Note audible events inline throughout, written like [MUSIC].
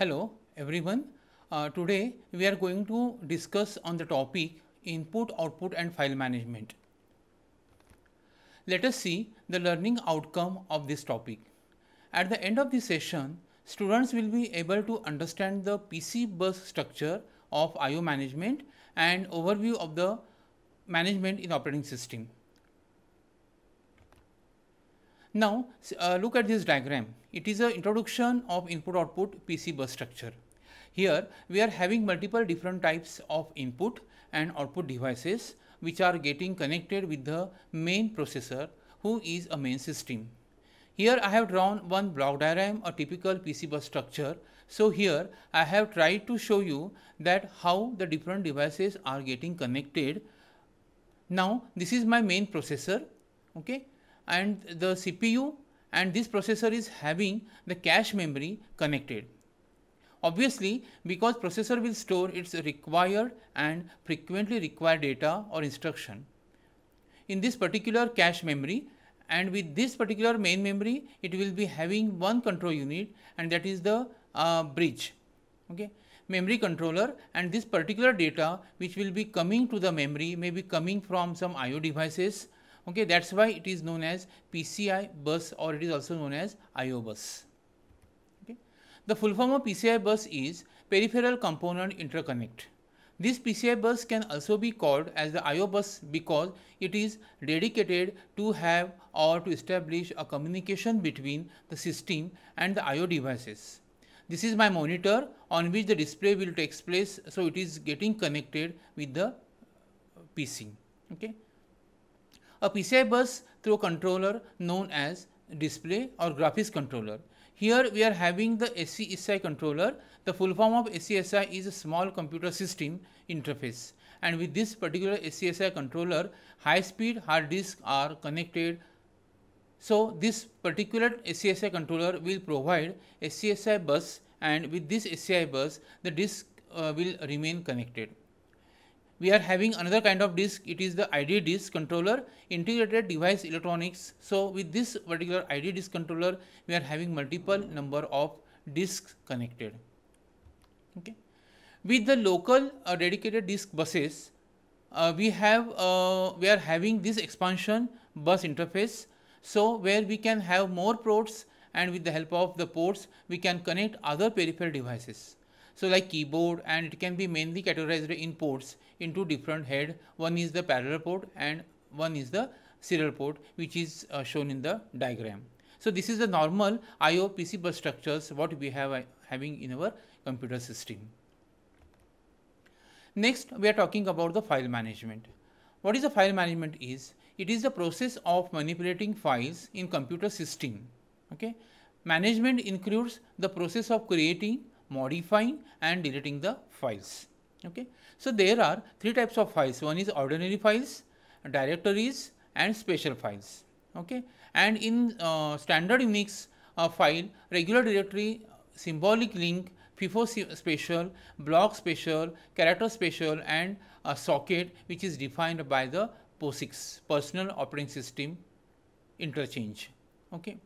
Hello everyone. Uh, today we are going to discuss on the topic input, output and file management. Let us see the learning outcome of this topic. At the end of this session, students will be able to understand the PC bus structure of IO management and overview of the management in operating system. Now, uh, look at this diagram. It is an introduction of input output PC bus structure. Here, we are having multiple different types of input and output devices which are getting connected with the main processor who is a main system. Here I have drawn one block diagram, a typical PC bus structure. So here I have tried to show you that how the different devices are getting connected. Now this is my main processor. Okay and the CPU and this processor is having the cache memory connected. Obviously, because processor will store its required and frequently required data or instruction in this particular cache memory and with this particular main memory, it will be having one control unit and that is the uh, bridge, okay, memory controller and this particular data which will be coming to the memory may be coming from some IO devices Okay, that's why it is known as PCI bus or it is also known as IO bus. Okay. The full form of PCI bus is Peripheral Component Interconnect. This PCI bus can also be called as the IO bus because it is dedicated to have or to establish a communication between the system and the IO devices. This is my monitor on which the display will take place so it is getting connected with the PC. Okay a PCI bus through a controller known as display or graphics controller. Here we are having the SCSI controller. The full form of SCSI is a small computer system interface. And with this particular SCSI controller, high speed hard disks are connected. So this particular SCSI controller will provide SCSI bus and with this SCI bus, the disk uh, will remain connected we are having another kind of disk it is the id disk controller integrated device electronics so with this particular id disk controller we are having multiple number of disks connected okay with the local uh, dedicated disk buses uh, we have uh, we are having this expansion bus interface so where we can have more ports and with the help of the ports we can connect other peripheral devices so like keyboard and it can be mainly categorized in ports into different head. One is the parallel port and one is the serial port which is uh, shown in the diagram. So this is the normal IO PC bus structures what we have uh, having in our computer system. Next we are talking about the file management. What is the file management is? It is the process of manipulating files in computer system. Okay. Management includes the process of creating modifying and deleting the files. Okay. So there are three types of files. One is ordinary files, directories and special files. Okay. And in uh, standard Unix uh, file, regular directory, symbolic link, FIFO special, block special, character special and a socket which is defined by the POSIX, personal operating system interchange. Okay.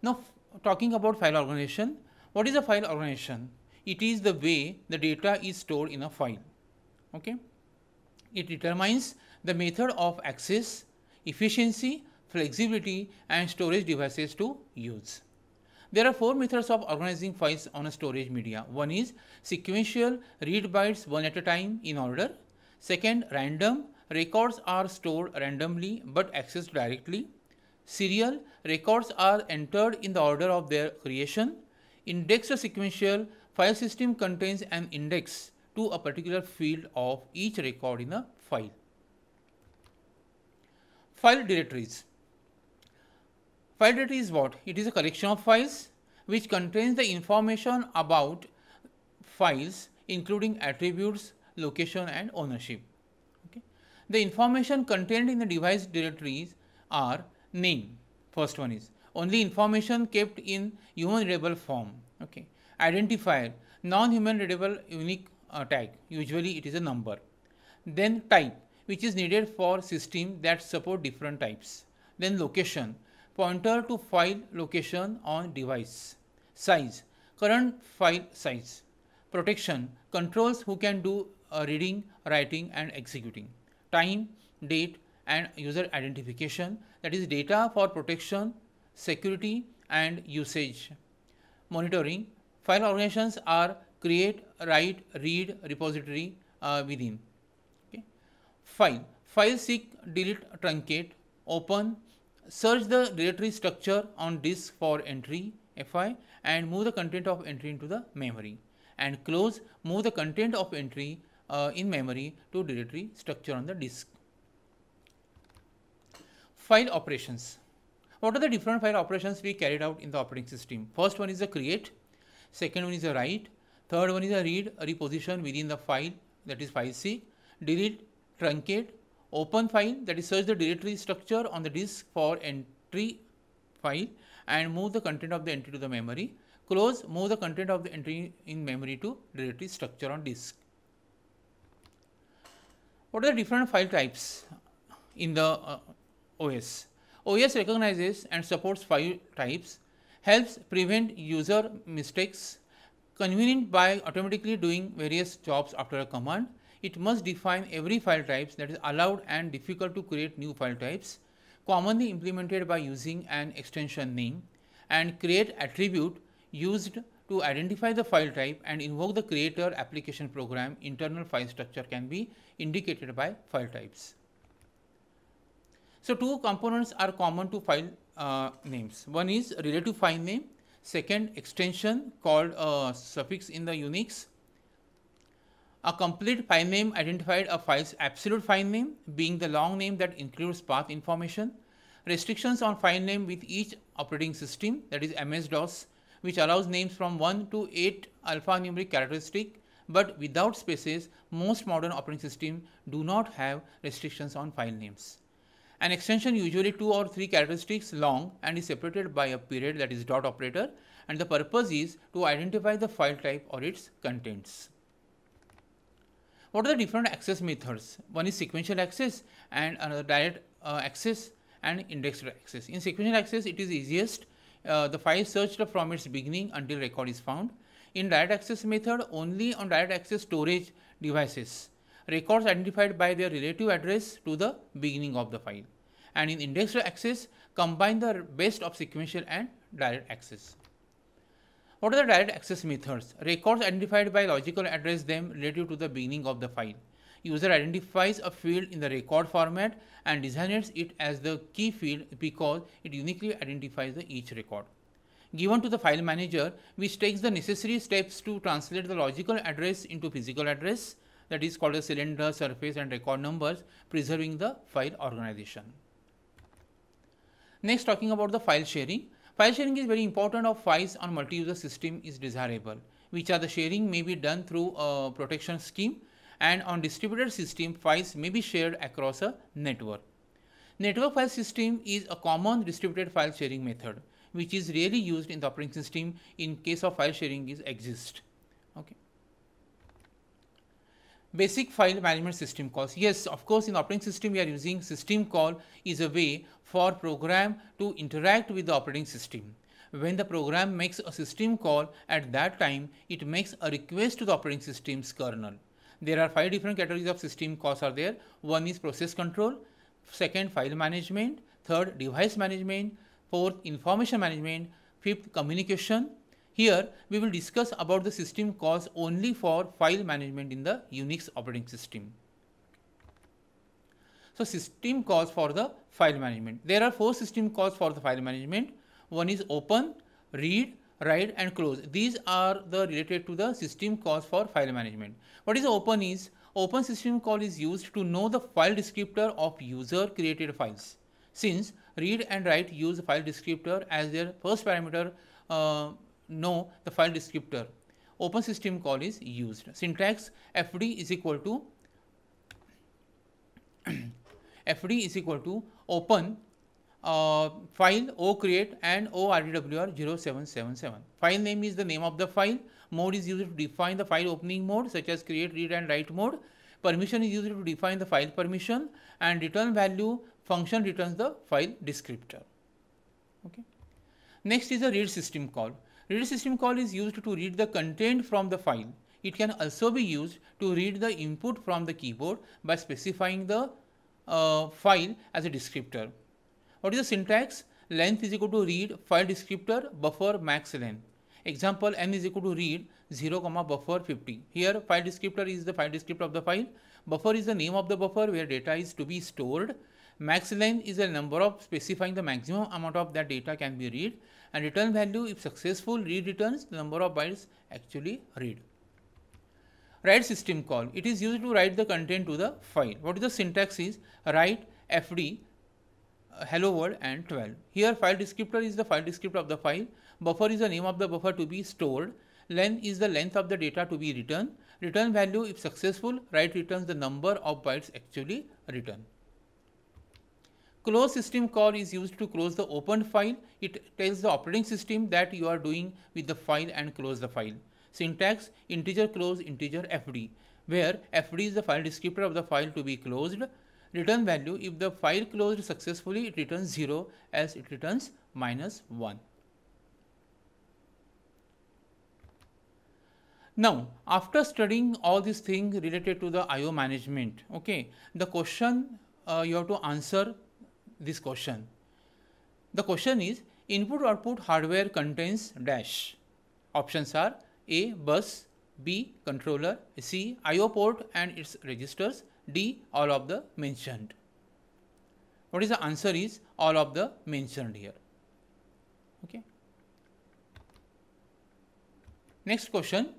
Now talking about file organization, what is a file organization? It is the way the data is stored in a file. Okay. It determines the method of access, efficiency, flexibility and storage devices to use. There are four methods of organizing files on a storage media. One is sequential, read bytes one at a time in order. Second, random, records are stored randomly but accessed directly. Serial, records are entered in the order of their creation. Index sequential file system contains an index to a particular field of each record in a file. File directories. File directory is what? It is a collection of files which contains the information about files including attributes, location and ownership. Okay. The information contained in the device directories are name, first one is, only information kept in human readable form okay identifier non-human readable unique uh, tag usually it is a number then type which is needed for system that support different types then location pointer to file location on device size current file size protection controls who can do uh, reading writing and executing time date and user identification that is data for protection security and usage monitoring, file organizations are create, write, read repository uh, within. Okay. File, file seek, delete, truncate, open, search the directory structure on disk for entry fi and move the content of entry into the memory and close move the content of entry uh, in memory to directory structure on the disk file operations what are the different file operations we carried out in the operating system? First one is a create, second one is a write, third one is a read, a reposition within the file that is file C, delete, truncate, open file that is search the directory structure on the disk for entry file and move the content of the entry to the memory, close, move the content of the entry in memory to directory structure on disk. What are the different file types in the uh, OS? OS oh, recognizes and supports file types, helps prevent user mistakes, convenient by automatically doing various jobs after a command. It must define every file types that is allowed and difficult to create new file types, commonly implemented by using an extension name, and create attribute used to identify the file type and invoke the creator application program internal file structure can be indicated by file types. So, two components are common to file uh, names. One is relative file name, second extension called a uh, suffix in the Unix. A complete file name identified a file's absolute file name being the long name that includes path information. Restrictions on file name with each operating system that is MS-DOS which allows names from 1 to 8 alphanumeric characteristic but without spaces most modern operating systems do not have restrictions on file names. An extension usually two or three characteristics long and is separated by a period that is dot operator and the purpose is to identify the file type or its contents. What are the different access methods? One is sequential access and another direct uh, access and indexed access. In sequential access, it is easiest. Uh, the file searched from its beginning until record is found. In direct access method, only on direct access storage devices. Records identified by their relative address to the beginning of the file and in indexed axis combine the best of sequential and direct access. What are the direct access methods? Records identified by logical address them relative to the beginning of the file. User identifies a field in the record format and designates it as the key field because it uniquely identifies the each record. Given to the file manager, which takes the necessary steps to translate the logical address into physical address, that is called a cylinder, surface and record numbers, preserving the file organization. Next, talking about the file sharing. File sharing is very important of files on multi-user system is desirable, which are the sharing may be done through a protection scheme and on distributed system, files may be shared across a network. Network file system is a common distributed file sharing method, which is really used in the operating system in case of file sharing is exist. Okay basic file management system calls. Yes, of course, in operating system, we are using system call is a way for program to interact with the operating system. When the program makes a system call, at that time, it makes a request to the operating system's kernel. There are five different categories of system calls are there. One is process control, second file management, third device management, fourth information management, fifth communication, here we will discuss about the system calls only for file management in the Unix operating system. So system calls for the file management. There are four system calls for the file management. One is open, read, write and close. These are the related to the system calls for file management. What is open is open system call is used to know the file descriptor of user created files. Since read and write use file descriptor as their first parameter uh, know the file descriptor open system call is used. Syntax fd is equal to [CLEARS THROAT] fd is equal to open uh, file o create and o rdwr 0777. File name is the name of the file. Mode is used to define the file opening mode such as create, read and write mode. Permission is used to define the file permission and return value function returns the file descriptor. Okay. Next is a read system call. Read system call is used to read the content from the file. It can also be used to read the input from the keyboard by specifying the uh, file as a descriptor. What is the syntax? Length is equal to read file descriptor buffer max length. Example n is equal to read 0 comma buffer 50. Here file descriptor is the file descriptor of the file. Buffer is the name of the buffer where data is to be stored. Max length is a number of specifying the maximum amount of that data can be read and return value if successful read returns the number of bytes actually read. Write system call. It is used to write the content to the file. What is the syntax is write fd uh, hello world and 12. Here file descriptor is the file descriptor of the file. Buffer is the name of the buffer to be stored. Length is the length of the data to be returned. Return value if successful write returns the number of bytes actually returned. Close system call is used to close the opened file. It tells the operating system that you are doing with the file and close the file. Syntax integer close integer fd where fd is the file descriptor of the file to be closed. Return value if the file closed successfully it returns 0 as it returns minus 1. Now, after studying all these things related to the IO management, okay, the question uh, you have to answer this question. The question is input output hardware contains dash. Options are A bus, B controller, C IO port and its registers, D all of the mentioned. What is the answer is all of the mentioned here. Okay. Next question.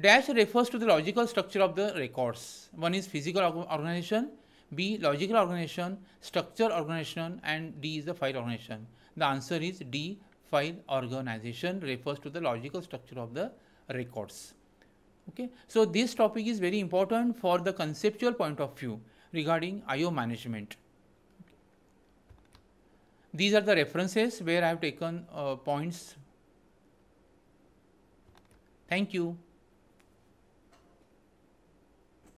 Dash refers to the logical structure of the records. One is physical organization B logical organization, structure organization and D is the file organization. The answer is D file organization refers to the logical structure of the records. Okay. So this topic is very important for the conceptual point of view regarding IO management. These are the references where I have taken uh, points. Thank you.